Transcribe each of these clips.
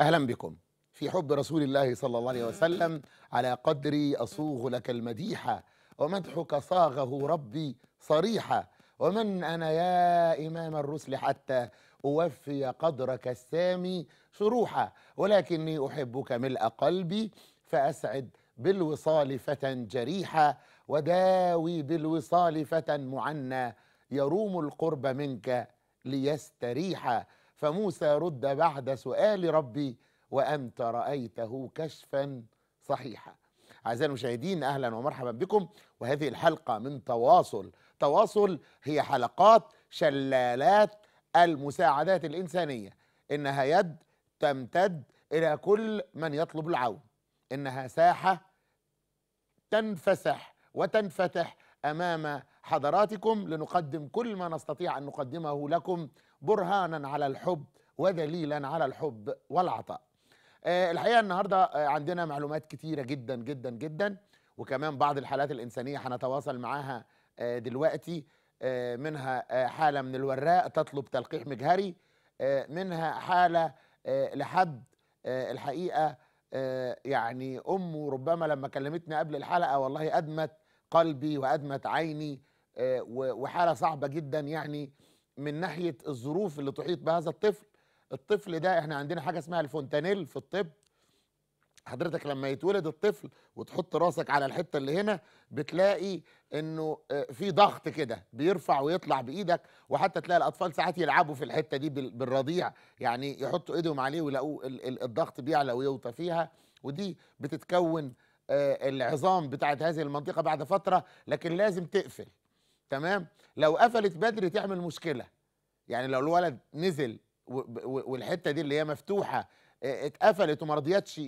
أهلا بكم في حب رسول الله صلى الله عليه وسلم على قدري أصوغ لك المديحة ومدحك صاغه ربي صريحة ومن أنا يا إمام الرسل حتى أوفي قدرك السامي شروحا ولكني أحبك ملء قلبي فأسعد بالوصال فتى جريحة وداوي بالوصال فتى معنى يروم القرب منك ليستريحا فموسى رد بعد سؤال ربي وأنت رأيته كشفا صحيحا أعزائي المشاهدين أهلا ومرحبا بكم وهذه الحلقة من تواصل تواصل هي حلقات شلالات المساعدات الإنسانية إنها يد تمتد إلى كل من يطلب العون إنها ساحة تنفسح وتنفتح أمام حضراتكم لنقدم كل ما نستطيع أن نقدمه لكم برهانا على الحب ودليلا على الحب والعطاء آه، الحقيقه النهارده آه، عندنا معلومات كتيره جدا جدا جدا وكمان بعض الحالات الانسانيه هنتواصل معاها آه، دلوقتي منها حاله من الوراء تطلب تلقيح مجهري منها حاله لحد الحقيقه يعني امه ربما لما كلمتني قبل الحلقه والله ادمت قلبي وادمت عيني وحاله صعبه جدا يعني من ناحيه الظروف اللي تحيط بهذا الطفل الطفل ده احنا عندنا حاجه اسمها الفونتانيل في الطب حضرتك لما يتولد الطفل وتحط راسك على الحته اللي هنا بتلاقي انه آه، في ضغط كده بيرفع ويطلع بايدك وحتى تلاقي الاطفال ساعات يلعبوا في الحته دي بالرضيع يعني يحطوا ايدهم عليه ويلاقوا الضغط بيعلى ويوطى فيها ودي بتتكون آه، العظام بتاعت هذه المنطقه بعد فتره لكن لازم تقفل تمام لو قفلت بدري تعمل مشكله يعني لو الولد نزل والحته دي اللي هي مفتوحه آه، اتقفلت وما رضيتش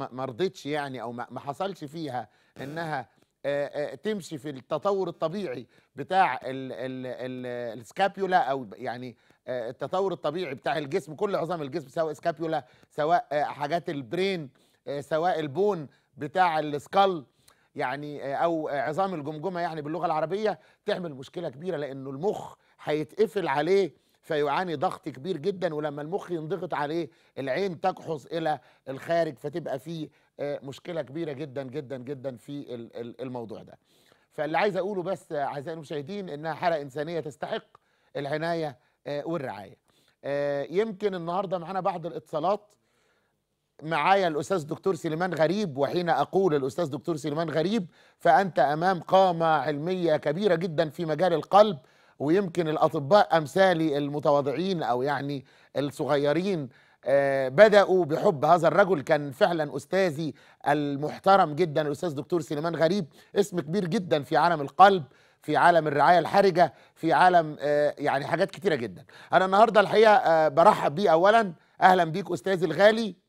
ما رضيتش يعني او ما حصلش فيها انها آه، آه، تمشي في التطور الطبيعي بتاع السكابيولا او يعني التطور الطبيعي بتاع الجسم كل عظام الجسم سواء سكابيولا سواء حاجات البرين سواء البون بتاع السكال يعني آه، او عظام الجمجمه يعني باللغه العربيه تعمل مشكله كبيره لانه المخ هيتقفل عليه فيعاني ضغط كبير جدا ولما المخ ينضغط عليه العين تقحص الى الخارج فتبقى في آه، مشكله كبيره جدا جدا جدا في الموضوع ده فاللي عايز اقوله بس آه، اعزائي المشاهدين انها حاله انسانيه تستحق العنايه والرعايه يمكن النهارده معانا بعض الاتصالات معايا الاستاذ دكتور سليمان غريب وحين اقول الاستاذ دكتور سليمان غريب فانت امام قامه علميه كبيره جدا في مجال القلب ويمكن الاطباء امثالي المتواضعين او يعني الصغيرين آه، بداوا بحب هذا الرجل كان فعلا استاذي المحترم جدا الاستاذ دكتور سليمان غريب اسم كبير جدا في عالم القلب في عالم الرعايه الحرجه في عالم آه، يعني حاجات كتيره جدا انا النهارده الحقيقه آه، برحب بيه اولا اهلا بيك استاذي الغالي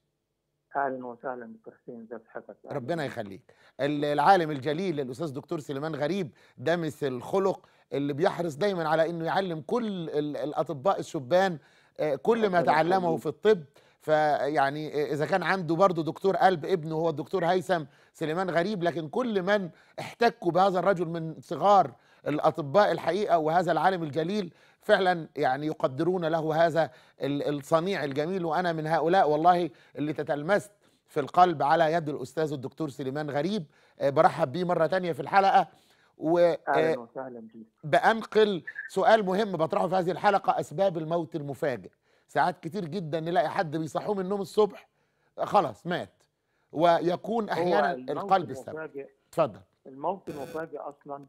اهلا وسهلا دكتور حسين ازيك حضرتك يعني. ربنا يخليك العالم الجليل الاستاذ دكتور سليمان غريب دامس الخلق اللي بيحرص دايما على انه يعلم كل الاطباء الشبان آه، كل ما تعلمه في الطب فيعني اذا كان عنده برضه دكتور قلب ابنه هو الدكتور هيثم سليمان غريب لكن كل من احتكوا بهذا الرجل من صغار الاطباء الحقيقه وهذا العالم الجليل فعلا يعني يقدرون له هذا الصنيع الجميل وانا من هؤلاء والله اللي تتلمست في القلب على يد الاستاذ الدكتور سليمان غريب آه، برحب بيه مره تانية في الحلقه و آه، بانقل سؤال مهم بطرحه في هذه الحلقه اسباب الموت المفاجئ ساعات كتير جدا نلاقي حد بيصحوه من النوم الصبح خلاص مات ويكون احيانا القلب السبب اتفضل الموت المفاجئ اصلا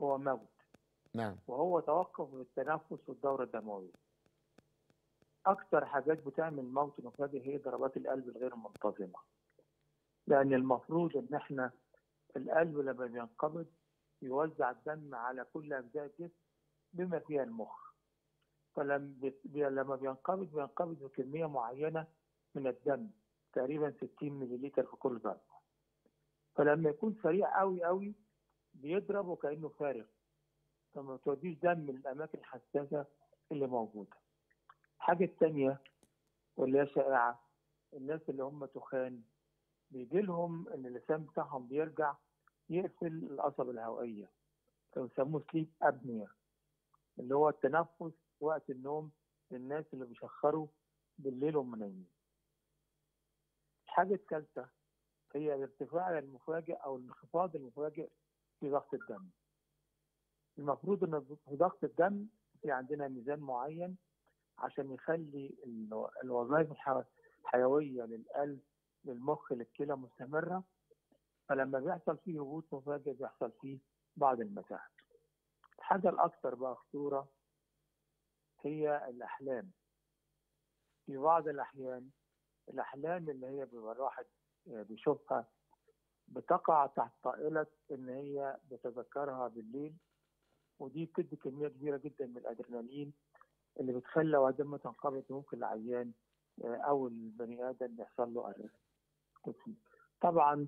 هو موت نعم وهو توقف التنفس والدورة الدموية أكثر حاجات بتعمل موت مفاجئ هي ضربات القلب الغير منتظمة لأن المفروض إن إحنا القلب لما بينقبض يوزع الدم على كل أجزاء الجسم بما فيها المخ فلما بينقبض بينقبض بكمية معينة من الدم تقريبا 60 مللتر في كل ضربة فلما يكون سريع قوي قوي بيضرب وكأنه فارغ فما توديش دم من الاماكن الحساسه اللي موجوده. الحاجه الثانيه واللي هي شائعه الناس اللي هم تخان بيجي لهم ان اللسان بتاعهم بيرجع يقفل القصب الهوائيه فبيسموه بيسموه سليب ابنيا اللي هو التنفس وقت النوم للناس اللي بيشخروا بالليل وهم نايمين. الحاجه الثالثه هي الارتفاع المفاجئ او الانخفاض المفاجئ في ضغط الدم. المفروض ان في ضغط الدم في عندنا ميزان معين عشان يخلي الوظائف الحيويه للقلب للمخ للكلى مستمره فلما بيحصل فيه هبوط مفاجئ بيحصل فيه بعض المتاعب. الحاجه الاكثر بقى خطوره هي الاحلام. في بعض الاحيان الاحلام اللي هي بيبقى الواحد بيشوفها بتقع تحت طائله ان هي بتذكرها بالليل ودي بتدي كميه كبيره جدا من الادرينالين اللي بتخلى وعدم ما تنقبض ممكن العيان آه، او البني ادم يحصل له ارث طبعا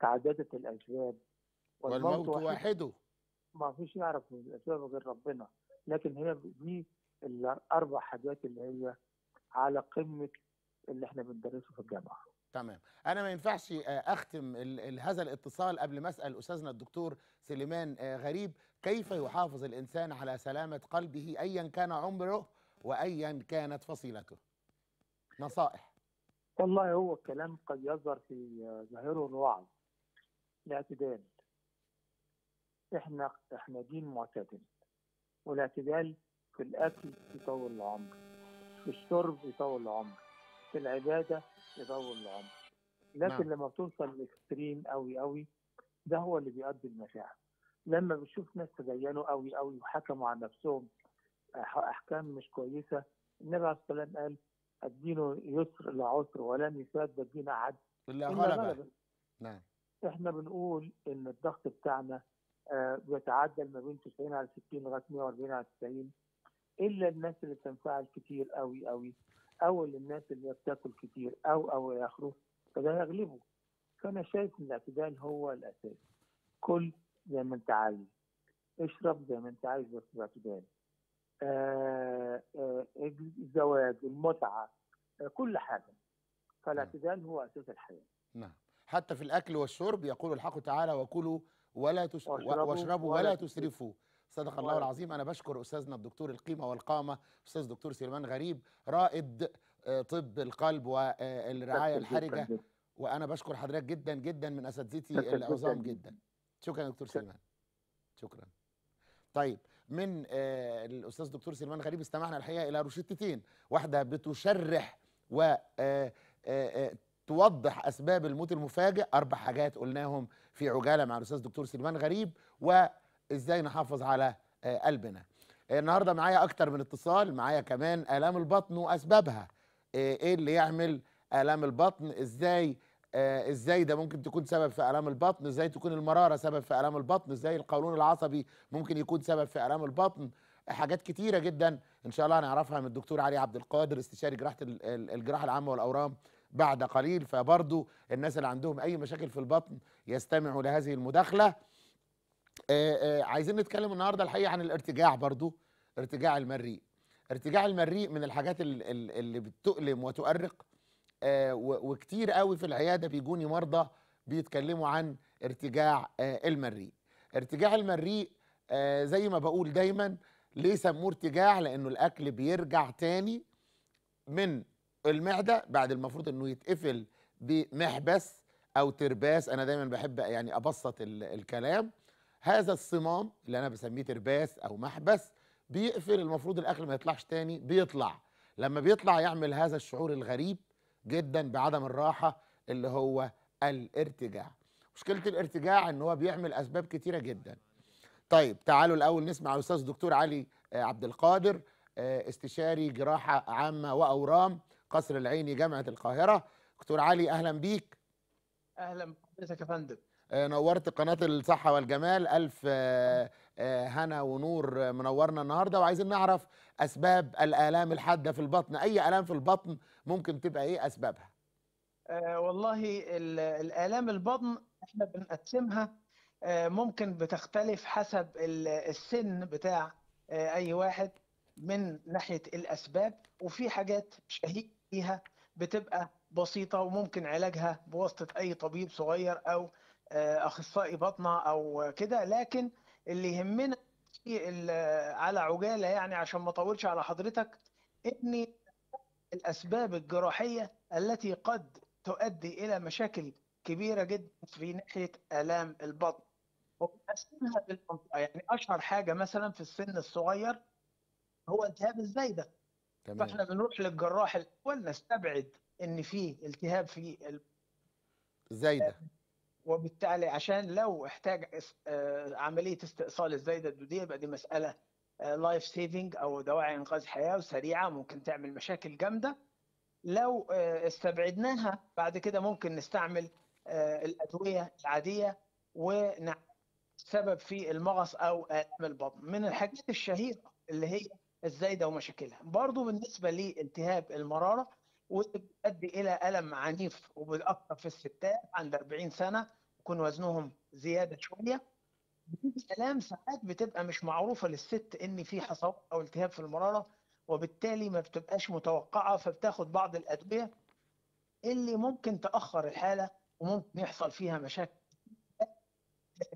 تعددت الاسباب والموت وحده ما فيش يعرف الاسباب غير ربنا لكن هي دي الاربع حاجات اللي هي على قمه اللي احنا بندرسه في الجامعه تمام انا ما ينفعش آه، اختم هذا الاتصال قبل ما اسال استاذنا الدكتور سليمان آه، غريب كيف يحافظ الانسان على سلامه قلبه ايا كان عمره وايا كانت فصيلته نصائح والله هو الكلام قد يظهر في آه، ظاهره الوعظ الاعتدال احنا احنا دين معتدل والاعتدال في الاكل يطول العمر في الشرب يطول العمر في العباده يطول العمر لكن نعم. لما بتوصل لاكستريم قوي قوي ده هو اللي بيؤدي المشاعر لما بتشوف ناس تدينوا قوي قوي وحكموا على نفسهم احكام مش كويسه النبي عليه الصلاه والسلام قال الدين يسر لا عسر ولن يساد الدين أحد نعم احنا بنقول ان الضغط بتاعنا آه، بيتعدل ما بين 90 على 60 لغايه 140 على 90 الا الناس اللي بتنفعل كتير قوي قوي او للناس اللي بتاكل كتير او او الى اخره فده يغلبه فانا شايف ان الاعتدال هو الاساس كل زي ما انت عايز اشرب زي ما انت عايز بس باعتدال آه، آه، الزواج المتعه آه، كل حاجه فالاعتدال هو اساس الحياه نعم حتى في الاكل والشرب يقول الحق تعالى وكلوا ولا تس... واشربوا, ولا, ولا تسرفوا صدق الله العظيم انا بشكر استاذنا الدكتور القيمه والقامه استاذ دكتور سليمان غريب رائد آه، طب القلب والرعايه آه، الحرجه وانا بشكر حضرتك جدا جدا من اساتذتي العظام جدا شكرا دكتور سليمان شكرا طيب من آه، الاستاذ دكتور سليمان غريب استمعنا الحقيقه الى روشتتين واحده بتشرح و توضح اسباب الموت المفاجئ اربع حاجات قلناهم في عجاله مع الاستاذ دكتور سليمان غريب و ازاي نحافظ على آه، قلبنا آه، النهارده معايا اكتر من اتصال معايا كمان الام البطن واسبابها آه، ايه اللي يعمل الام البطن ازاي ازاي ده ممكن تكون سبب في الام البطن ازاي تكون المراره سبب في الام البطن ازاي القولون العصبي ممكن يكون سبب في الام البطن حاجات كتيره جدا ان شاء الله هنعرفها من الدكتور علي عبد القادر استشاري جراحه الجراحه العامه والاورام بعد قليل فبرضه الناس اللي عندهم اي مشاكل في البطن يستمعوا لهذه المداخله آه، آه، عايزين نتكلم النهارده الحقيقه عن الارتجاع برضو ارتجاع المريء ارتجاع المريء من الحاجات اللي بتؤلم وتؤرق آه، وكتير قوي في العياده بيجوني مرضى بيتكلموا عن ارتجاع المريء ارتجاع المريء زي ما بقول دايما ليه سموه ارتجاع لانه الاكل بيرجع تاني من المعده بعد المفروض انه يتقفل بمحبس او ترباس انا دايما بحب يعني ابسط الكلام هذا الصمام اللي انا بسميه ترباس او محبس بيقفل المفروض الاكل ما يطلعش تاني بيطلع لما بيطلع يعمل هذا الشعور الغريب جدا بعدم الراحه اللي هو الارتجاع مشكله الارتجاع ان هو بيعمل اسباب كتيره جدا طيب تعالوا الاول نسمع الاستاذ الدكتور علي آه، عبد القادر آه، استشاري جراحه عامه واورام قصر العيني جامعه القاهره دكتور علي اهلا بيك اهلا بحضرتك يا فندم آه، نورت قناه الصحه والجمال الف آه، آه، هنا ونور منورنا النهارده وعايزين نعرف اسباب الالام الحاده في البطن اي الام في البطن ممكن تبقى ايه اسبابها والله الالام البطن احنا بنقسمها ممكن بتختلف حسب السن بتاع اي واحد من ناحيه الاسباب وفي حاجات شهيق فيها بتبقى بسيطه وممكن علاجها بواسطه اي طبيب صغير او آه، اخصائي باطنه او كده لكن اللي يهمنا على عجاله يعني عشان ما اطولش على حضرتك ان الاسباب الجراحيه التي قد تؤدي الى مشاكل كبيره جدا في ناحيه الام البطن وبنقسمها للمنطقه يعني اشهر حاجه مثلا في السن الصغير هو التهاب الزايده تمام. فاحنا بنروح للجراح الاول نستبعد ان فيه التهاب في الزايده وبالتالي عشان لو احتاج آه، عمليه استئصال الزايده الدوديه يبقى دي مساله لايف آه، سيفنج او دواعي انقاذ حياه وسريعه ممكن تعمل مشاكل جامده لو آه، استبعدناها بعد كده ممكن نستعمل الادويه العاديه سبب في المغص او الم البطن من الحاجات الشهيره اللي هي الزايده ومشاكلها برضو بالنسبه لالتهاب المراره وبتؤدي الى الم عنيف وبالاكثر في الستات عند 40 سنه يكون وزنهم زياده شويه الام ساعات بتبقى مش معروفه للست ان في حصوات او التهاب في المراره وبالتالي ما بتبقاش متوقعه فبتاخد بعض الادويه اللي ممكن تاخر الحاله وممكن يحصل فيها مشاكل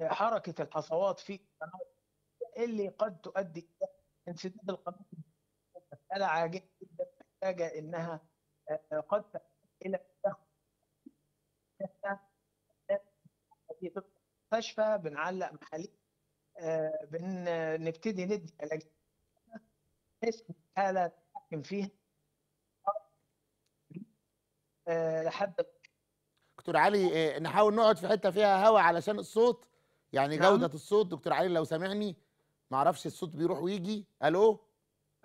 حركه الحصوات في اللي قد تؤدي الى انسداد القناه مساله عاجله جدا محتاجه انها آه، قد الى المستشفى بنعلق محاليل آه، بنبتدي ندي علاجات بحيث الحاله نتحكم فيها آه، لحد دكتور علي نحاول نقعد في حته فيها هواء علشان الصوت يعني نعم. جوده الصوت دكتور علي لو سامعني معرفش الصوت بيروح ويجي الو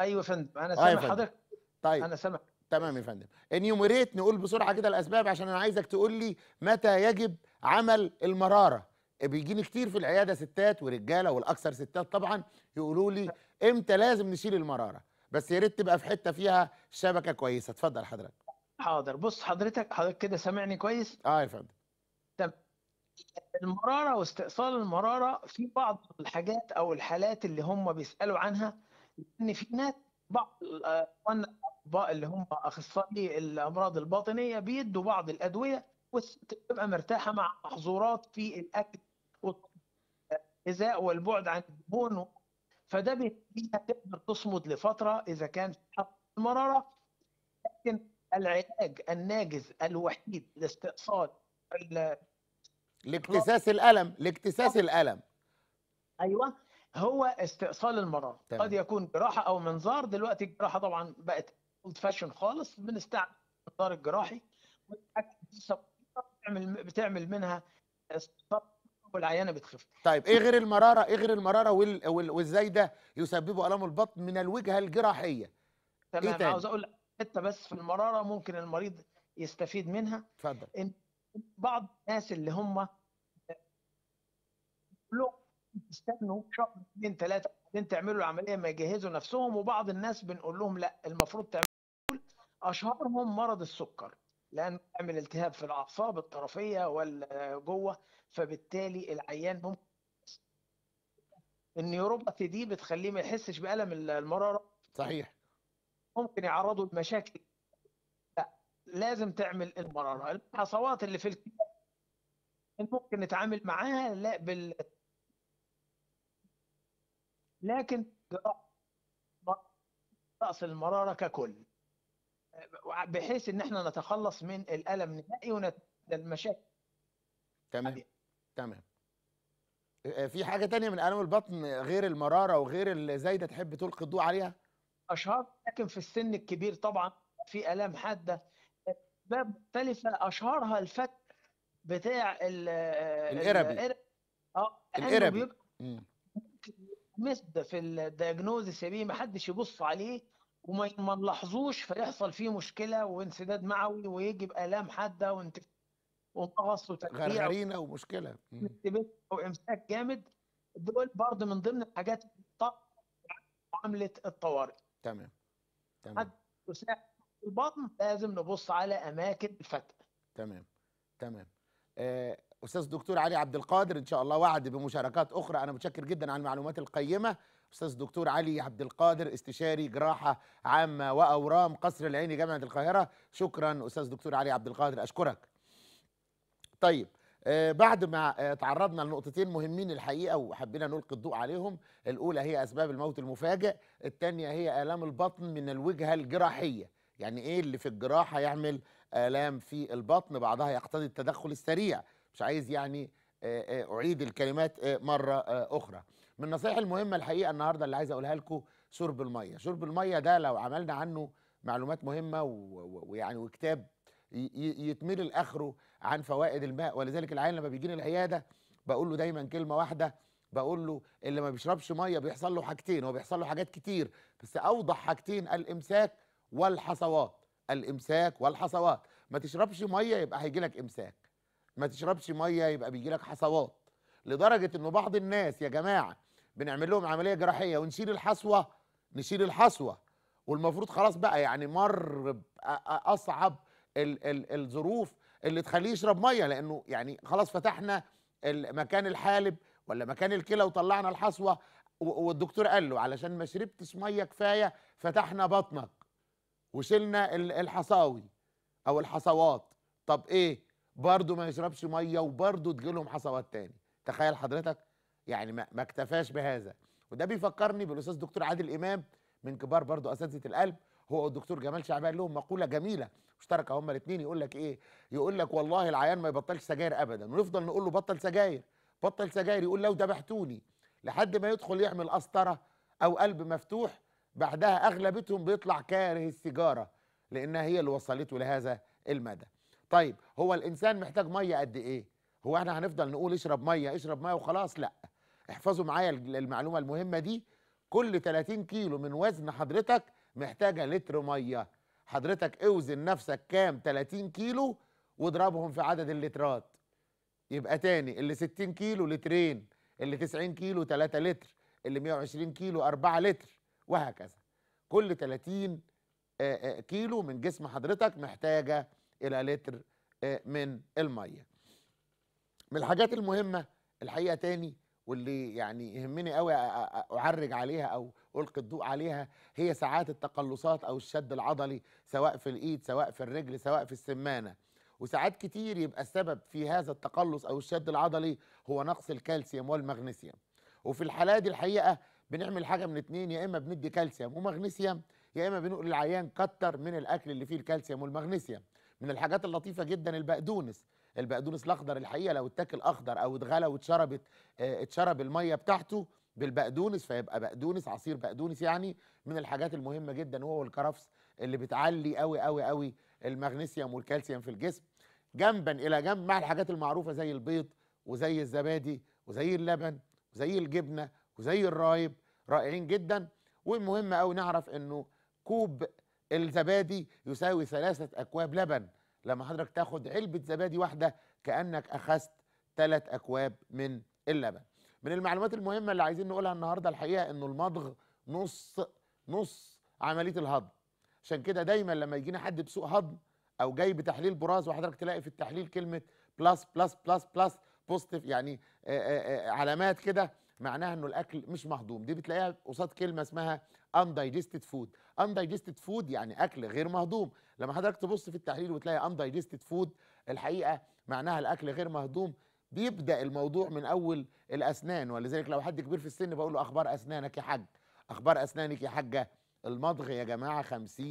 ايوه يا فندم انا سامع حضرتك طيب انا سامع تمام يا فندم انيوميريت نقول بسرعه كده الاسباب عشان انا عايزك تقول لي متى يجب عمل المراره إيه، بيجيني كتير في العياده ستات ورجاله والاكثر ستات طبعا يقولوا لي امتى لازم نشيل المراره بس يا ريت تبقى في حته فيها شبكه كويسه اتفضل حضرتك حاضر بص حضرتك حضرتك كده سامعني كويس اه يا فندم المراره واستئصال المراره في بعض الحاجات او الحالات اللي هم بيسالوا عنها ان في ناس بعض آه، اللي هم اخصائي الامراض الباطنيه بيدوا بعض الادويه وتبقى مرتاحه مع محظورات في الاكل والغذاء والبعد عن الدهون فده بيخليها تقدر تصمد لفتره اذا كان في المراره لكن العلاج الناجز الوحيد لاستئصال لاكتساس الالم لاكتساس الالم ايوه هو استئصال المراره قد يكون جراحه او منظار دلوقتي الجراحه طبعا بقت اولد فاشن خالص بنستعمل النظار الجراحي بتعمل بتعمل منها والعيانه بتخف طيب ايه غير المراره ايه غير المراره وازاي ده يسببه الام البطن من الوجهه الجراحيه إيه تمام إيه عاوز اقول حته بس في المراره ممكن المريض يستفيد منها اتفضل ان بعض الناس اللي هم لهم استنوا شهر اثنين ثلاثه بعدين تعملوا العمليه ما يجهزوا نفسهم وبعض الناس بنقول لهم لا المفروض تعملوا اشهرهم مرض السكر لانه بيعمل التهاب في الاعصاب الطرفيه والجوه جوه فبالتالي العيان ممكن النيوروباثي دي بتخليه ما يحسش بالم المراره صحيح ممكن يعرضه لمشاكل لا لازم تعمل المراره الحصوات اللي في الكلى ممكن نتعامل معاها لا بال لكن رأس المرارة ككل بحيث ان احنا نتخلص من الالم نهائي والمشاكل تمام يعني- تمام آه، في حاجه تانية من الام البطن غير المراره وغير الزايده تحب تلقي الضوء عليها اشهر لكن في السن الكبير طبعا في الام حاده اسباب مختلفه اشهرها الفت بتاع ال الاربي اه الاربي مست في الدياجنوز ما محدش يبص عليه وما ما نلاحظوش فيحصل فيه مشكله وانسداد معوي ويجب الام حاده ومغص وترجيع غرغرينا ومشكله وامساك جامد دول برضه من ضمن الحاجات معامله الطوارئ تمام تمام حد يساعد البطن لازم نبص على اماكن الفتح تمام تمام آه، استاذ دكتور علي عبد القادر ان شاء الله وعد بمشاركات اخرى انا متشكر جدا على المعلومات القيمه استاذ الدكتور علي عبد القادر استشاري جراحه عامه واورام قصر العيني جامعه القاهره شكرا استاذ دكتور علي عبد القادر اشكرك طيب آه، بعد ما تعرضنا لنقطتين مهمين الحقيقه وحبينا نلقي الضوء عليهم الاولى هي اسباب الموت المفاجئ الثانيه هي الام البطن من الوجهه الجراحيه يعني ايه اللي في الجراحه يعمل الام في البطن بعضها يقتضي التدخل السريع مش عايز يعني آه، آه، اعيد الكلمات مره اخرى من النصايح المهمه الحقيقه النهارده اللي عايز اقولها لكم شرب الميه شرب الميه ده لو عملنا عنه معلومات مهمه ويعني وكتاب يتملي الاخره عن فوائد الماء ولذلك العيان لما بيجيني العياده بقول له دايما كلمه واحده بقول له اللي ما بيشربش ميه بيحصل له حاجتين هو بيحصل له حاجات كتير بس اوضح حاجتين الامساك والحصوات الامساك والحصوات ما تشربش ميه يبقى هيجي لك امساك ما تشربش ميه يبقى بيجي لك حصوات لدرجه انه بعض الناس يا جماعه بنعمل لهم عمليه جراحيه ونشيل الحصوه نشيل الحصوه والمفروض خلاص بقى يعني مر باصعب ال ال الظروف اللي تخليه يشرب ميه لانه يعني خلاص فتحنا مكان الحالب ولا مكان الكلى وطلعنا الحصوه والدكتور قال له علشان ما شربتش ميه كفايه فتحنا بطنك وشلنا الحصاوي او الحصوات طب ايه برضه ما يشربش ميه وبرضه تجيلهم حصوات تاني تخيل حضرتك يعني ما اكتفاش بهذا وده بيفكرني بالاستاذ دكتور عادل امام من كبار برضو اساتذه القلب هو الدكتور جمال شعبان لهم مقوله جميله مشتركه هما الاثنين يقول لك ايه يقول لك والله العيان ما يبطلش سجاير ابدا ونفضل نقول له بطل سجاير بطل سجاير يقول لو ذبحتوني لحد ما يدخل يعمل قسطره او قلب مفتوح بعدها اغلبتهم بيطلع كاره السيجاره لانها هي اللي وصلته لهذا المدى طيب هو الانسان محتاج ميه قد ايه هو احنا هنفضل نقول اشرب ميه اشرب ميه وخلاص لا احفظوا معايا المعلومه المهمه دي كل 30 كيلو من وزن حضرتك محتاجه لتر ميه حضرتك اوزن نفسك كام 30 كيلو واضربهم في عدد اللترات يبقى تاني اللي 60 كيلو لترين اللي 90 كيلو 3 لتر اللي 120 كيلو 4 لتر وهكذا كل 30 كيلو من جسم حضرتك محتاجه الى لتر من الميه من الحاجات المهمه الحقيقه تاني واللي يعني يهمني قوي اعرج عليها او القي الضوء عليها هي ساعات التقلصات او الشد العضلي سواء في الايد سواء في الرجل سواء في السمانه وساعات كتير يبقى السبب في هذا التقلص او الشد العضلي هو نقص الكالسيوم والمغنيسيوم وفي الحالة دي الحقيقه بنعمل حاجه من اتنين يا اما بندي كالسيوم ومغنيسيوم يا اما بنقول للعيان كتر من الاكل اللي فيه الكالسيوم والمغنيسيوم من الحاجات اللطيفه جدا البقدونس البقدونس الاخضر الحقيقه لو اتاكل اخضر او اتغلى واتشربت آه، اتشرب الميه بتاعته بالبقدونس فيبقى بقدونس عصير بقدونس يعني من الحاجات المهمه جدا هو الكرفس اللي بتعلي قوي قوي قوي المغنيسيوم والكالسيوم في الجسم جنبا الى جنب مع الحاجات المعروفه زي البيض وزي الزبادي وزي اللبن وزي الجبنه وزي الرايب رائعين جدا والمهم قوي نعرف انه كوب الزبادي يساوي ثلاثه اكواب لبن لما حضرتك تاخد علبه زبادي واحده كانك اخذت ثلاث اكواب من اللبن من المعلومات المهمه اللي عايزين نقولها النهارده الحقيقه انه المضغ نص نص عمليه الهضم عشان كده دايما لما يجينا حد بسوء هضم او جاي بتحليل براز وحضرتك تلاقي في التحليل كلمه بلس بلس بلس بلس بوزيتيف يعني آآ آآ علامات كده معناها انه الاكل مش مهضوم دي بتلاقيها قصاد كلمه اسمها اندايجستد فود اندايجستد فود يعني اكل غير مهضوم لما حضرتك تبص في التحليل وتلاقي اندايجستد فود الحقيقه معناها الاكل غير مهضوم بيبدا الموضوع من اول الاسنان ولذلك لو حد كبير في السن بقول له اخبار اسنانك يا حاج اخبار اسنانك يا حاجه المضغ يا جماعه 50%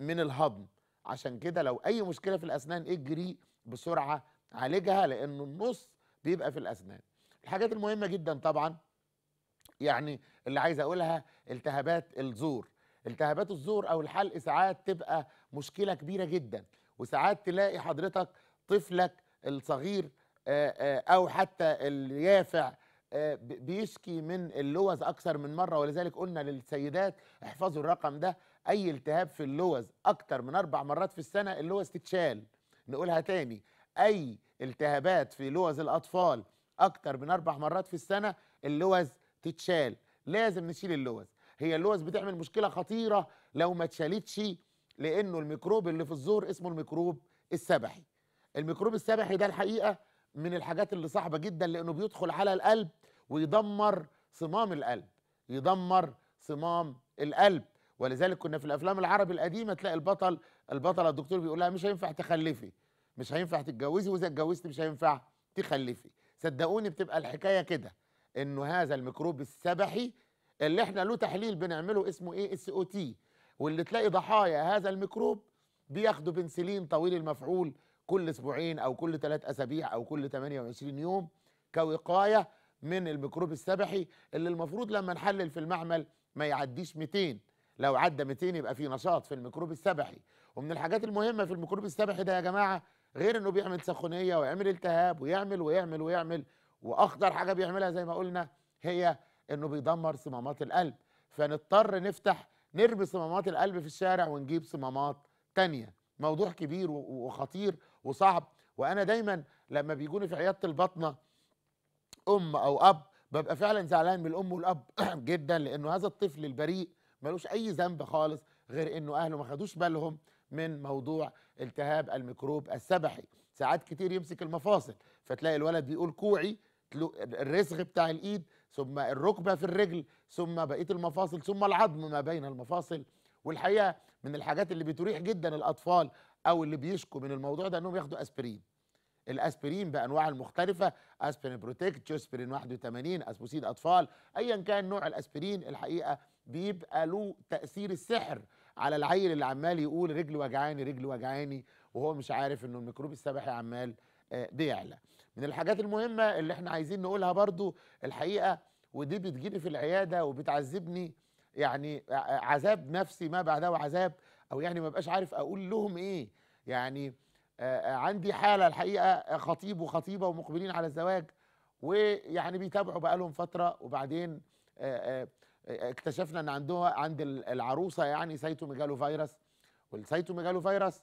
من الهضم عشان كده لو اي مشكله في الاسنان اجري بسرعه عالجها لانه النص بيبقى في الاسنان الحاجات المهمه جدا طبعا يعني اللي عايز اقولها التهابات الزور التهابات الزور او الحلق ساعات تبقى مشكله كبيره جدا وساعات تلاقي حضرتك طفلك الصغير او حتى اليافع بيشكي من اللوز اكثر من مره ولذلك قلنا للسيدات احفظوا الرقم ده اي التهاب في اللوز اكثر من اربع مرات في السنه اللوز تتشال نقولها تاني اي التهابات في لوز الاطفال اكثر من اربع مرات في السنه اللوز تتشال لازم نشيل اللوز هي اللوز بتعمل مشكله خطيره لو ما اتشالتش لانه الميكروب اللي في الزور اسمه الميكروب السبحي الميكروب السبحي ده الحقيقه من الحاجات اللي صعبه جدا لانه بيدخل على القلب ويدمر صمام القلب يدمر صمام القلب ولذلك كنا في الافلام العربي القديمه تلاقي البطل البطله الدكتور بيقول لها مش هينفع تخلفي مش هينفع تتجوزي واذا اتجوزتي مش هينفع تخلفي صدقوني بتبقى الحكايه كده انه هذا الميكروب السبحي اللي احنا له تحليل بنعمله اسمه ايه اس او تي واللي تلاقي ضحايا هذا الميكروب بياخدوا بنسلين طويل المفعول كل اسبوعين او كل ثلاث اسابيع او كل 28 يوم كوقايه من الميكروب السبحي اللي المفروض لما نحلل في المعمل ما يعديش 200 لو عدى 200 يبقى في نشاط في الميكروب السبحي ومن الحاجات المهمه في الميكروب السبحي ده يا جماعه غير انه بيعمل سخونيه ويعمل التهاب ويعمل ويعمل ويعمل واخطر حاجه بيعملها زي ما قلنا هي انه بيدمر صمامات القلب فنضطر نفتح نرمي صمامات القلب في الشارع ونجيب صمامات تانية موضوع كبير وخطير وصعب وانا دايما لما بيجوني في عياده البطنه ام او اب ببقى فعلا زعلان من الام والاب جدا لانه هذا الطفل البريء ملوش اي ذنب خالص غير انه اهله ما خدوش بالهم من موضوع التهاب الميكروب السبحي ساعات كتير يمسك المفاصل فتلاقي الولد بيقول كوعي الرسغ بتاع الايد ثم الركبه في الرجل ثم بقيه المفاصل ثم العظم ما بين المفاصل والحقيقه من الحاجات اللي بتريح جدا الاطفال او اللي بيشكوا من الموضوع ده انهم ياخدوا اسبرين الاسبرين بانواعه المختلفه اسبرين بروتكت اسبرين 81 اسبوسيد اطفال ايا كان نوع الاسبرين الحقيقه بيبقى له تاثير السحر على العيل اللي عمال يقول رجل وجعاني رجل وجعاني وهو مش عارف انه الميكروب السبحي عمال آه، بيعلى من الحاجات المهمة اللي احنا عايزين نقولها برضو الحقيقة ودي بتجيني في العيادة وبتعذبني يعني عذاب نفسي ما بعده عذاب او يعني ما بقاش عارف اقول لهم ايه يعني عندي حالة الحقيقة خطيب وخطيبة ومقبلين على الزواج ويعني بيتابعوا بقالهم فترة وبعدين اكتشفنا ان عندها عند العروسة يعني سيتوميجالو فيروس والسيتوميجالو فيروس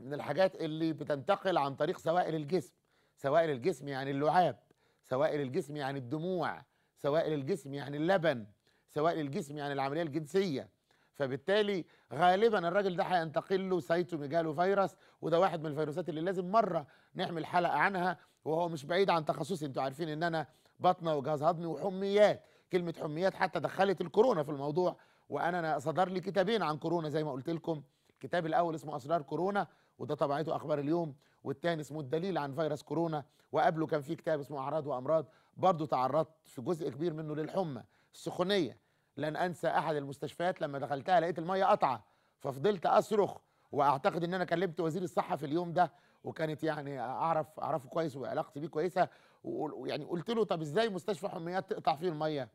من الحاجات اللي بتنتقل عن طريق سوائل الجسم سوائل الجسم يعني اللعاب سوائل الجسم يعني الدموع سوائل الجسم يعني اللبن سوائل الجسم يعني العملية الجنسية فبالتالي غالبا الراجل ده هينتقل له سيتوميجالو فيروس وده واحد من الفيروسات اللي لازم مره نعمل حلقه عنها وهو مش بعيد عن تخصصي انتوا عارفين ان انا بطنه وجهاز هضمي وحميات كلمه حميات حتى دخلت الكورونا في الموضوع وانا صدر لي كتابين عن كورونا زي ما قلت لكم الكتاب الاول اسمه اسرار كورونا وده طبعته اخبار اليوم والتاني اسمه الدليل عن فيروس كورونا وقبله كان في كتاب اسمه اعراض وامراض برضه تعرضت في جزء كبير منه للحمى السخونيه لن انسى احد المستشفيات لما دخلتها لقيت الميه قطعه ففضلت اصرخ واعتقد ان انا كلمت وزير الصحه في اليوم ده وكانت يعني اعرف اعرفه كويس وعلاقتي بيه كويسه ويعني قلت له طب ازاي مستشفى حميات تقطع فيه الميه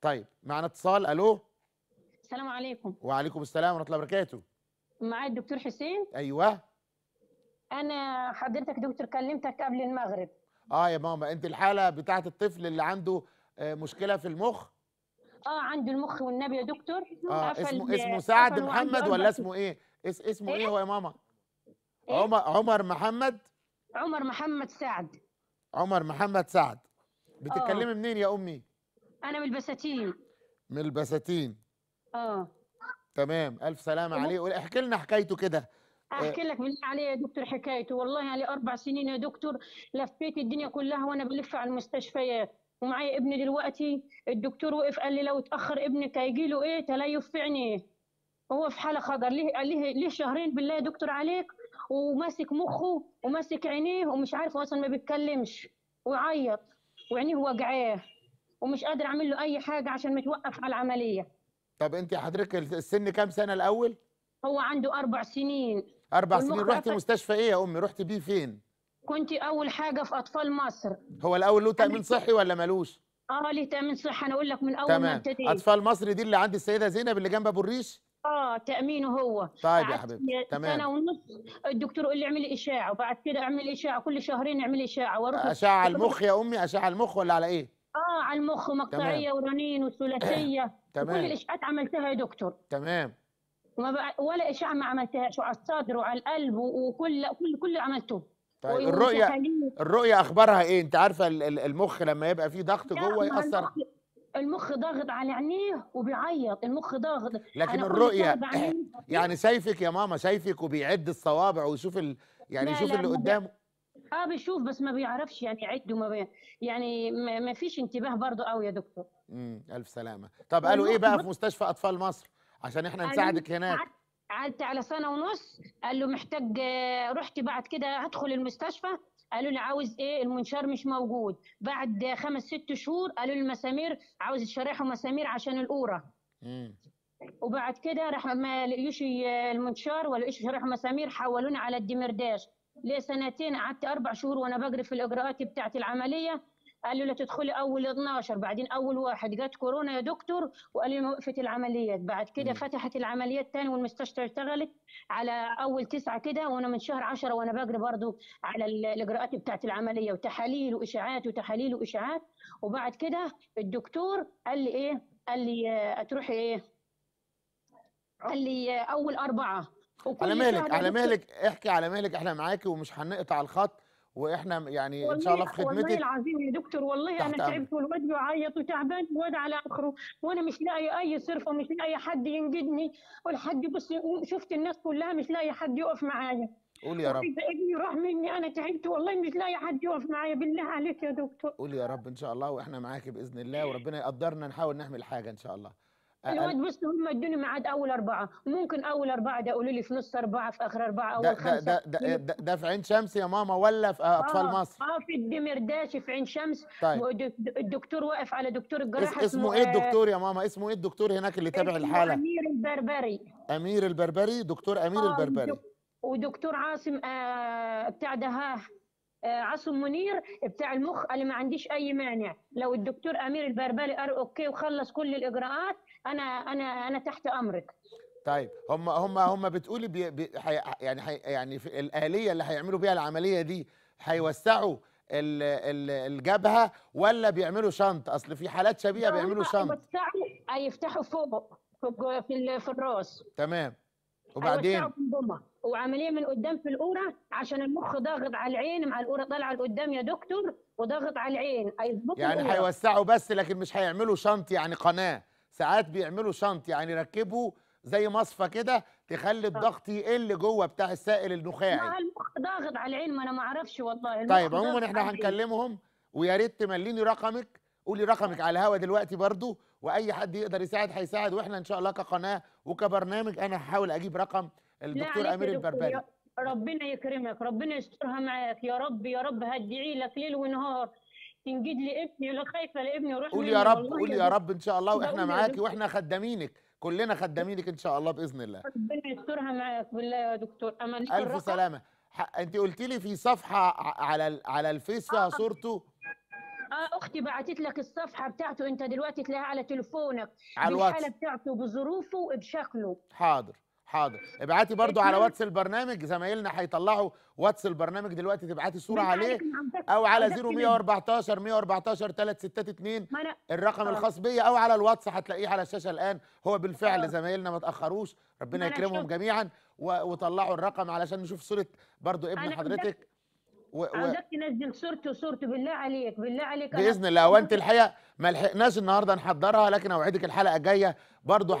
طيب معنا اتصال الو السلام عليكم وعليكم السلام ورحمه الله وبركاته معايا الدكتور حسين ايوه انا حضرتك دكتور كلمتك قبل المغرب اه يا ماما انت الحاله بتاعه الطفل اللي عنده آه، مشكله في المخ اه عنده المخ والنبي يا دكتور اه اسمه آه، اسمه سعد محمد ولا اسمه ايه اس اسمه إيه؟, ايه هو يا ماما إيه؟ عمر عمر محمد عمر محمد سعد عمر محمد سعد بتتكلمي أوه. منين يا امي انا من البساتين من البساتين اه تمام الف سلامه إيه؟ عليه احكي لنا حكايته كده آه. احكي لك بالله عليه يا دكتور حكايته والله يعني اربع سنين يا دكتور لفيت الدنيا كلها وانا بلف على المستشفيات ومعايا ابني دلوقتي الدكتور وقف قال لي لو اتاخر ابنك هيجي له ايه تليف في عينيه هو في حاله خطر ليه ليه ليه شهرين بالله يا دكتور عليك وماسك مخه وماسك عينيه ومش عارف اصلا ما بيتكلمش ويعيط وعينيه وجعاه ومش قادر اعمل له اي حاجه عشان متوقف على العمليه طب انت حضرتك السن كام سنه الاول هو عنده أربع سنين أربع سنين رحتي مستشفى إيه يا أمي رحتي بيه فين؟ كنت أول حاجة في أطفال مصر هو الأول له تأمين صحي ولا ملوش؟ اه ليه تامين صحي انا اقول لك من اول تمام. ما ابتديت اطفال مصر دي اللي عند السيده زينب اللي جنب ابو الريش اه تامينه هو طيب يا حبيبي تمام سنه ونص الدكتور قال لي اعملي اشاعه وبعد كده اعملي اشاعه كل شهرين اعملي اشاعه واروح اشعه على المخ يا امي اشعه على المخ ولا على ايه؟ اه على المخ مقطعيه ورنين وثلاثيه تمام كل الإشاعات عملتها يا دكتور تمام ولا اشعه ما عملتهاش وعلى الصدر وعلى القلب وكل كل كل عملته طيب الرؤية الرؤية أخبارها إيه؟ أنت عارفة المخ لما يبقى فيه ضغط جوه يأثر المخ ضاغط على عينيه وبيعيط المخ ضاغط لكن الرؤية إيه؟ يعني سيفك يا ماما سيفك وبيعد الصوابع ويشوف ال... يعني يشوف اللي قدامه اه بيشوف بس ما بيعرفش يعني يعد وما بي... يعني ما فيش انتباه برضه قوي يا دكتور امم الف سلامه طب قالوا ايه بقى في مستشفى اطفال مصر عشان احنا نساعدك هناك قعدت على سنه ونص قال له محتاج آه، رحت بعد كده هدخل المستشفى قالوا لي عاوز ايه المنشار مش موجود بعد خمس ست شهور قالوا لي المسامير عاوز شرايح ومسامير عشان القوره وبعد كده راح ما لقيوش المنشار ولا لقيوش شرايح ومسامير حولوني على الدمرداش ليه سنتين قعدت اربع شهور وانا بجري في الاجراءات بتاعت العمليه قالوا لا تدخلي اول 12 بعدين اول واحد جت كورونا يا دكتور وقالوا لي وقفت العمليات بعد كده فتحت العمليات تاني والمستشفى اشتغلت على اول تسعه كده وانا من شهر 10 وانا بجري برضو على الاجراءات بتاعت العمليه وتحاليل واشاعات وتحاليل واشاعات وبعد كده الدكتور قال لي ايه قال لي آه، هتروحي ايه قال لي آه، اول اربعه على مهلك على مهلك احكي على مهلك احنا معاكي ومش هنقطع الخط واحنا يعني ان شاء الله في خدمتك والله العظيم يا دكتور والله انا تعبت والواد بيعيط وتعبان الواد على اخره وانا مش لاقي اي صرفه ومش لاقي حد ينجدني والحد بس شفت الناس كلها مش لاقي حد يقف معايا قول يا رب ابني راح مني انا تعبت والله مش لاقي حد يقف معايا بالله عليك يا دكتور قول يا رب ان شاء الله واحنا معاك باذن الله وربنا يقدرنا نحاول نعمل حاجه ان شاء الله الواد بص هم ادوني ميعاد اول اربعه ممكن اول اربعه ده يقولوا لي في نص اربعه في اخر اربعه اول خمسه ده ده, ده, ده, ده في عين شمس يا ماما ولا في اطفال آه مصر؟ اه في الدمرداشي في عين شمس طيب الدكتور واقف على دكتور الجراحه اسمه ايه آه، الدكتور يا ماما؟ اسمه ايه الدكتور هناك اللي تابع الحاله؟ امير البربري امير البربري دكتور امير آه البربري ودكتور عاصم آه بتاع دهاه آه، عاصم منير بتاع المخ انا ما عنديش اي مانع لو الدكتور امير البربالي قال اوكي وخلص كل الاجراءات انا انا انا تحت امرك طيب هم هم هم بتقولي بي بي حي يعني حي يعني في الاليه اللي هيعملوا بيها العمليه دي هيوسعوا الجبهه ولا بيعملوا شنط اصل في حالات شبيهه بيعملوا شنط هيوسعوا هيفتحوا فوق في في الراس تمام أيوة، وبعدين وعمليه من قدام في الاوره عشان المخ ضاغط على العين مع الاوره طالعه لقدام يا دكتور وضاغط على العين هيظبطوا يعني هيوسعوا بس لكن مش هيعملوا شنط يعني قناه ساعات بيعملوا شنط يعني يركبوا زي مصفى كده تخلي آه. الضغط يقل جوه بتاع السائل النخاعي ما المخ ضاغط على العين ما انا ما اعرفش والله طيب عموما احنا هنكلمهم ويا ريت تمليني رقمك قولي رقمك على الهوا دلوقتي برضو واي حد يقدر يساعد هيساعد واحنا ان شاء الله كقناه وكبرنامج انا هحاول اجيب رقم الدكتور امير البربري ربنا يكرمك ربنا يسترها معاك يا رب يا رب هدعي لك ليل ونهار تنجد لي ابني ولا خايفه لابني وروح قول يا رب قول يا رب ان شاء الله واحنا معاكي واحنا خدامينك كلنا خدامينك ان شاء الله باذن الله ربنا يسترها معاك بالله يا دكتور امان الف سلامه انت قلت لي في صفحه على على الفيس فيها آه. صورته اه اختي بعتت لك الصفحه بتاعته انت دلوقتي تلاقيها على تليفونك على الواتس الحاله بتاعته بظروفه وبشكله حاضر حاضر ابعتي برضو على واتس البرنامج زمايلنا هيطلعوا واتس البرنامج دلوقتي تبعتي الصوره عليه او على 0114 114 362 الرقم الخاص بيا او على الواتس هتلاقيه على الشاشه الان هو بالفعل زمايلنا ما تاخروش ربنا يكرمهم جميعا وطلعوا الرقم علشان نشوف صوره برضو ابن حضرتك و... عاوزك تنزل صورته صورته بالله عليك بالله عليك باذن الله وانت الحقيقه ما لحقناش النهارده نحضرها لكن اوعدك الحلقه الجايه برضه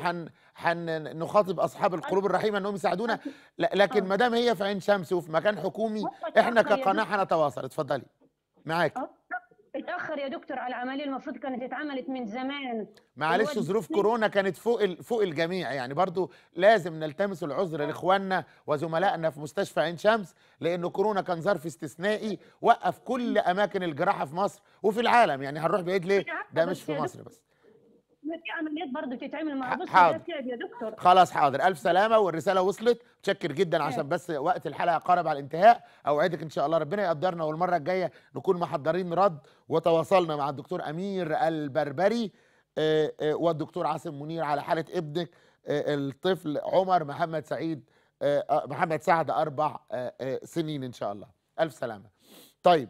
حن نخاطب اصحاب القلوب الرحيمه انهم يساعدونا لكن آه. ما دام هي في عين شمس وفي مكان حكومي احنا كقناه هنتواصل اتفضلي معاك اتاخر يا دكتور على العمليه المفروض كانت اتعملت من زمان معلش ظروف كورونا كانت فوق فوق الجميع يعني برضو لازم نلتمس العذر لاخواننا وزملائنا في مستشفى عين شمس لان كورونا كان ظرف استثنائي وقف كل اماكن الجراحه في مصر وفي العالم يعني هنروح بعيد ليه ده مش في مصر بس في عمليات برضه بتتعمل مع بص يعني يا دكتور خلاص حاضر الف سلامه والرساله وصلت متشكر جدا عشان بس وقت الحلقه قرب على الانتهاء اوعدك ان شاء الله ربنا يقدرنا والمره الجايه نكون محضرين رد وتواصلنا مع الدكتور امير البربري آه، آه، والدكتور عاصم منير على حاله ابنك آه، الطفل عمر محمد سعيد محمد سعد اربع سنين ان شاء الله الف سلامه طيب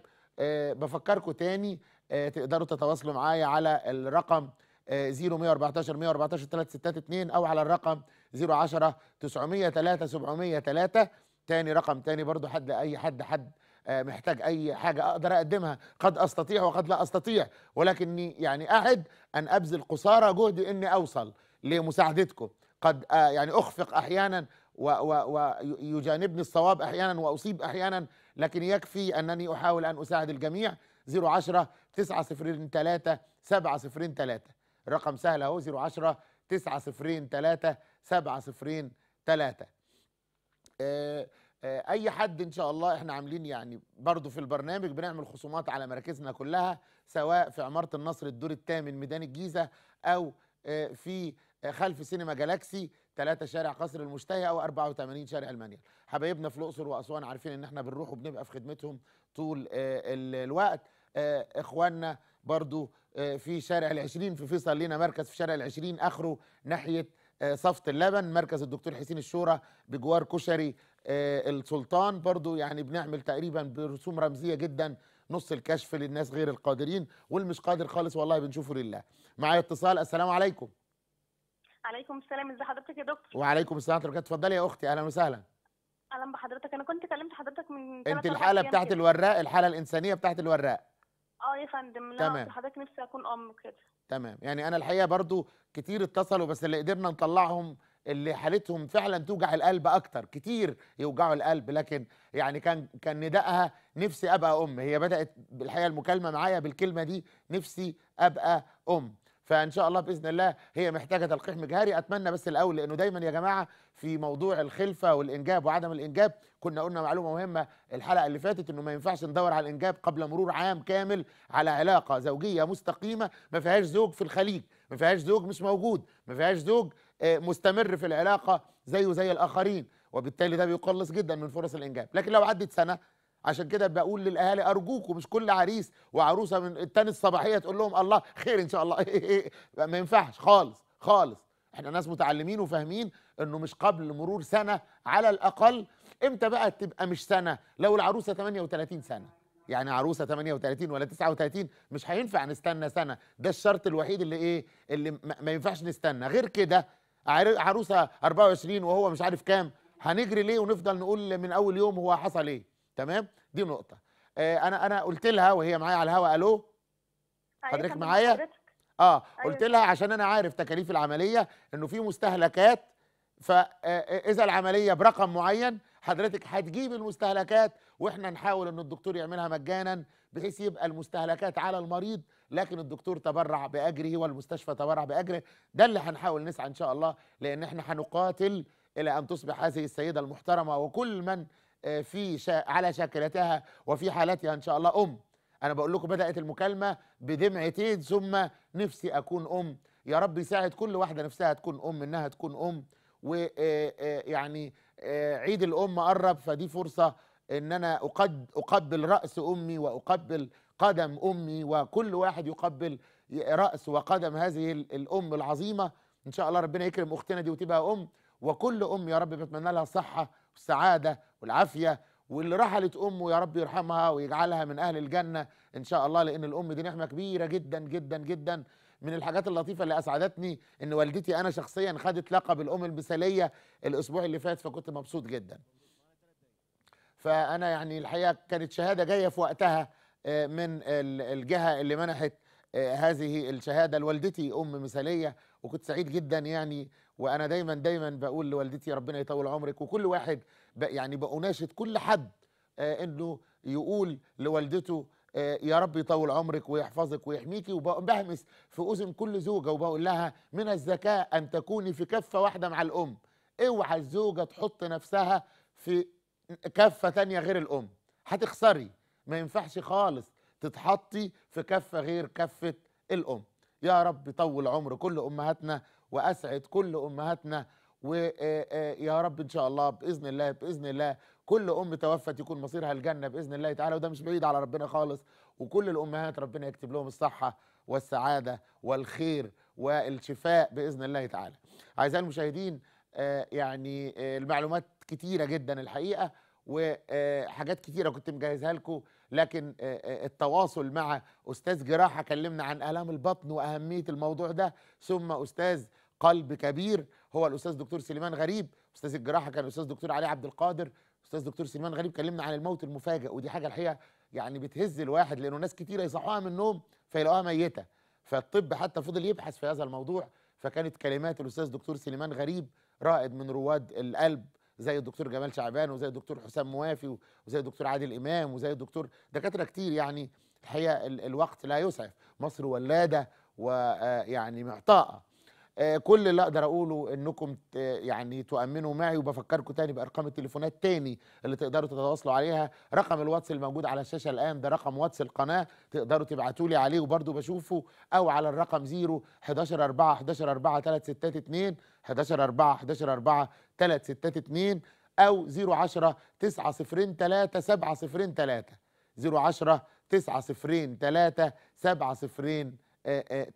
بفكركم تاني تقدروا تتواصلوا معايا على الرقم 0114 114 114 3 2 او على الرقم 010 903 703 تاني رقم تاني برضو حد لاي حد حد آه، محتاج اي حاجه اقدر اقدمها قد استطيع وقد لا استطيع ولكني يعني اعد ان ابذل قصارى جهدي اني اوصل لمساعدتكم قد آه، يعني اخفق احيانا ويجانبني الصواب احيانا واصيب احيانا لكن يكفي انني احاول ان اساعد الجميع 010 903 703 الرقم سهل اهو 010 9 3 7 3 اي حد ان شاء الله احنا عاملين يعني برضو في البرنامج بنعمل خصومات على مراكزنا كلها سواء في عماره النصر الدور الثامن ميدان الجيزه او آه، في آه، خلف سينما جالاكسي 3 شارع قصر المشتهي او 84 شارع المانيال حبايبنا في الاقصر واسوان عارفين ان احنا بنروح وبنبقى في خدمتهم طول آه، الوقت اخواننا برضو آه، في شارع العشرين في فيصل لنا مركز في شارع العشرين اخره ناحيه آه، صفت اللبن مركز الدكتور حسين الشورى بجوار كشري آه، السلطان برضو يعني بنعمل تقريبا برسوم رمزيه جدا نص الكشف للناس غير القادرين واللي مش قادر خالص والله بنشوفه لله معايا اتصال السلام عليكم عليكم السلام ازي حضرتك يا دكتور وعليكم السلام ورحمه الله اتفضلي يا اختي اهلا وسهلا اهلا بحضرتك انا كنت كلمت حضرتك من انت الحاله بتاعت الوراق الحاله الانسانيه بتاعت الوراق اه يا فندم لا تمام حضرتك نفسي اكون ام كده تمام يعني انا الحقيقه برضو كتير اتصلوا بس اللي قدرنا نطلعهم اللي حالتهم فعلا توجع القلب اكتر كتير يوجعوا القلب لكن يعني كان كان ندائها نفسي ابقى ام هي بدات الحقيقه المكالمه معايا بالكلمه دي نفسي ابقى ام فان شاء الله باذن الله هي محتاجه تلقيح مجهري اتمنى بس الاول لانه دايما يا جماعه في موضوع الخلفه والانجاب وعدم الانجاب كنا قلنا معلومه مهمه الحلقه اللي فاتت انه ما ينفعش ندور على الانجاب قبل مرور عام كامل على علاقه زوجيه مستقيمه ما فيهاش زوج في الخليج ما فيهاش زوج مش موجود ما فيهاش زوج آه، مستمر في العلاقه زيه زي الاخرين وبالتالي ده بيقلص جدا من فرص الانجاب لكن لو عدت سنه عشان كده بقول للاهالي ارجوكم مش كل عريس وعروسه من التاني الصباحيه تقول لهم الله خير ان شاء الله إيه، إيه، إيه. ما ينفعش خالص خالص احنا ناس متعلمين وفاهمين انه مش قبل مرور سنه على الاقل امتى بقى تبقى مش سنه لو العروسه 38 سنه يعني عروسه 38 ولا 39 مش هينفع نستنى سنه ده الشرط الوحيد اللي ايه اللي ما ينفعش نستنى غير كده عروسه 24 وهو مش عارف كام هنجري ليه ونفضل نقول من اول يوم هو حصل ايه تمام دي نقطه آه انا انا قلت لها وهي معايا على الهوا الو أيوة، حضرتك معايا اه أيوة. قلت لها عشان انا عارف تكاليف العمليه انه في مستهلكات فاذا آه، آه، العمليه برقم معين حضرتك هتجيب المستهلكات واحنا نحاول ان الدكتور يعملها مجانا بحيث يبقى المستهلكات على المريض لكن الدكتور تبرع باجره والمستشفى تبرع باجره ده اللي هنحاول نسعى ان شاء الله لان احنا هنقاتل الى ان تصبح هذه السيده المحترمه وكل من آه، في شا على شاكلتها وفي حالتها ان شاء الله ام انا بقول لكم بدات المكالمه بدمعتين ثم نفسي اكون ام يا رب يساعد كل واحده نفسها تكون ام انها تكون ام ويعني آه، آه، عيد الام قرب فدي فرصه ان انا أقد اقبل راس امي واقبل قدم امي وكل واحد يقبل راس وقدم هذه الام العظيمه ان شاء الله ربنا يكرم اختنا دي وتبقى ام وكل ام يا رب بتمنى لها صحه بالسعاده والعافيه واللي رحلت امه يا رب يرحمها ويجعلها من اهل الجنه ان شاء الله لان الام دي نعمه كبيره جدا جدا جدا من الحاجات اللطيفه اللي اسعدتني ان والدتي انا شخصيا خدت لقب الام المثاليه الاسبوع اللي فات فكنت مبسوط جدا فانا يعني الحقيقه كانت شهاده جايه في وقتها آه، من الجهه اللي منحت آه، هذه الشهاده لوالدتي ام مثاليه وكنت سعيد جدا يعني وانا دايما دايما بقول لوالدتي ربنا يطول عمرك وكل واحد يعني بأناشد كل حد آه انه يقول لوالدته آه، يا رب يطول عمرك ويحفظك ويحميكي وبهمس في اذن كل زوجه وبقول لها من الذكاء ان تكوني في كفه واحده مع الام اوعى الزوجه تحط نفسها في كفه تانية غير الام هتخسري ما ينفعش خالص تتحطي في كفه غير كفه الام يا رب يطول عمر كل امهاتنا واسعد كل امهاتنا ويا رب ان شاء الله باذن الله باذن الله كل ام توفت يكون مصيرها الجنه باذن الله تعالى وده مش بعيد على ربنا خالص وكل الامهات ربنا يكتب لهم الصحه والسعاده والخير والشفاء باذن الله تعالى. اعزائي المشاهدين يعني المعلومات كتيره جدا الحقيقه وحاجات كتيره كنت مجهزها لكم لكن آه، آه، التواصل مع أستاذ جراحة كلمنا عن آلام البطن وأهمية الموضوع ده ثم أستاذ قلب كبير هو الأستاذ دكتور سليمان غريب أستاذ الجراحة كان الأستاذ دكتور علي عبد القادر أستاذ دكتور سليمان غريب كلمنا عن الموت المفاجئ ودي حاجة الحقيقة يعني بتهز الواحد لأنه ناس كتيرة يصحوها من النوم فيلاقوها ميتة فالطب حتى فضل يبحث في هذا الموضوع فكانت كلمات الأستاذ دكتور سليمان غريب رائد من رواد القلب زي الدكتور جمال شعبان وزي الدكتور حسام موافي وزي الدكتور عادل امام وزي الدكتور دكاتره كتير يعني الحقيقه الوقت لا يسعف مصر ولاده ويعني آه، معطاءه آه، كل اللي اقدر اقوله انكم يعني تؤمنوا معي وبفكركم تاني بارقام التليفونات تاني اللي تقدروا تتواصلوا عليها رقم الواتس الموجود على الشاشه الان ده رقم واتس القناه تقدروا تبعتوا لي عليه وبرده بشوفه او على الرقم 0 11 4 11 4 3 6 2 11 4 11 4 3 6 2 او 0 10 9 0 3 7 0 3 010 9 0 3 7 0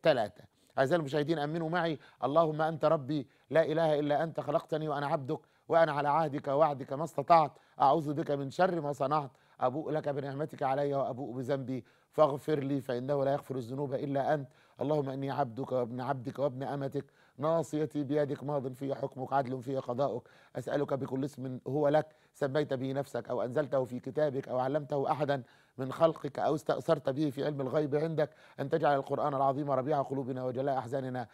3 أعزائي المشاهدين أمنوا معي اللهم أنت ربي لا إله إلا أنت خلقتني وأنا عبدك وأنا على عهدك ووعدك ما استطعت أعوذ بك من شر ما صنعت أبوء لك بنعمتك علي وأبوء بذنبي فاغفر لي فإنه لا يغفر الذنوب إلا أنت اللهم إني عبدك وابن عبدك وابن أمتك ناصيتي بيدك ماض في حكمك عدل في قضاؤك أسألك بكل اسم هو لك سميت به نفسك أو أنزلته في كتابك أو علمته أحدا من خلقك أو استأثرت به في علم الغيب عندك أن تجعل القرآن العظيم ربيع قلوبنا وجلاء أحزاننا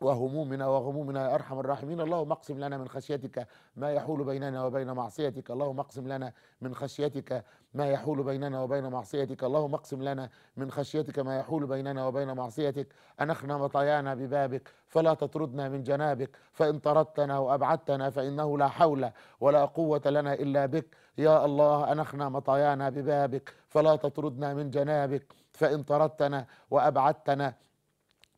وهمومنا وغمومنا يا ارحم الراحمين اللهم اقسم لنا من خشيتك ما يحول بيننا وبين معصيتك اللهم اقسم لنا من خشيتك ما يحول بيننا وبين معصيتك اللهم اقسم لنا من خشيتك ما يحول بيننا وبين معصيتك انخنا مطايانا ببابك فلا تطردنا من جنابك فان طردتنا وابعدتنا فانه لا حول ولا قوه لنا الا بك يا الله انخنا مطايانا ببابك فلا تطردنا من جنابك فان طردتنا وابعدتنا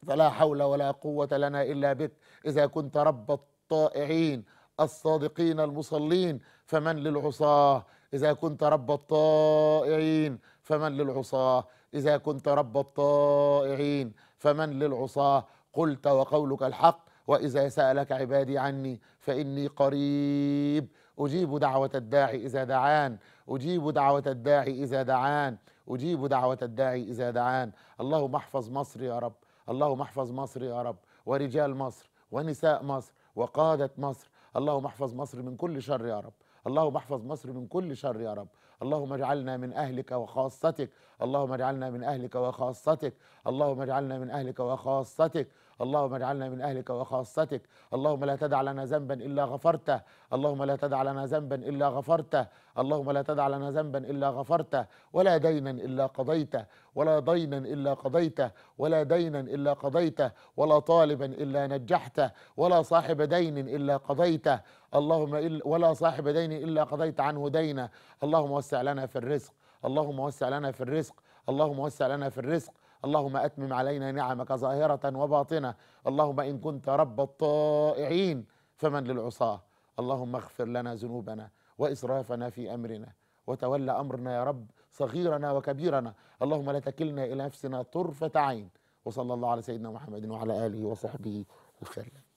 فلا حول ولا قوة لنا إلا بك إذا كنت رب الطائعين الصادقين المصلين فمن للعصاة إذا كنت رب الطائعين فمن للعصاة إذا كنت رب الطائعين فمن للعصاة قلت وقولك الحق وإذا سألك عبادي عني فإني قريب أجيب دعوة الداعي إذا دعان أجيب دعوة الداعي إذا دعان أجيب دعوة الداعي إذا دعان اللهم احفظ مصر يا رب اللهم احفظ مصر يا رب ورجال مصر ونساء مصر وقادة مصر اللهم احفظ مصر من كل شر يا رب اللهم احفظ مصر من كل شر يا رب اللهم اجعلنا من اهلك وخاصتك اللهم اجعلنا من اهلك وخاصتك اللهم اجعلنا من اهلك وخاصتك اللهم اجعلنا من أهلك وخاصتك اللهم لا تدع لنا ذنبا إلا غفرته اللهم لا تدع لنا ذنبا إلا غفرته اللهم لا تدع لنا ذنبا إلا غفرته ولا دينا إلا قضيته ولا دينا إلا قضيته ولا دينا إلا قضيته ولا طالبا إلا نجحته ولا صاحب دين إلا قضيته اللهم إل ولا صاحب دين إلا قضيت عنه دينه اللهم وسع لنا في الرزق اللهم وسع لنا في الرزق اللهم وسع لنا في الرزق اللهم أتمم علينا نعمك ظاهرة وباطنة اللهم إن كنت رب الطائعين فمن للعصاة اللهم اغفر لنا ذنوبنا وإسرافنا في أمرنا وتولى أمرنا يا رب صغيرنا وكبيرنا اللهم لا تكلنا إلى نفسنا طرفة عين وصلى الله على سيدنا محمد وعلى آله وصحبه وسلم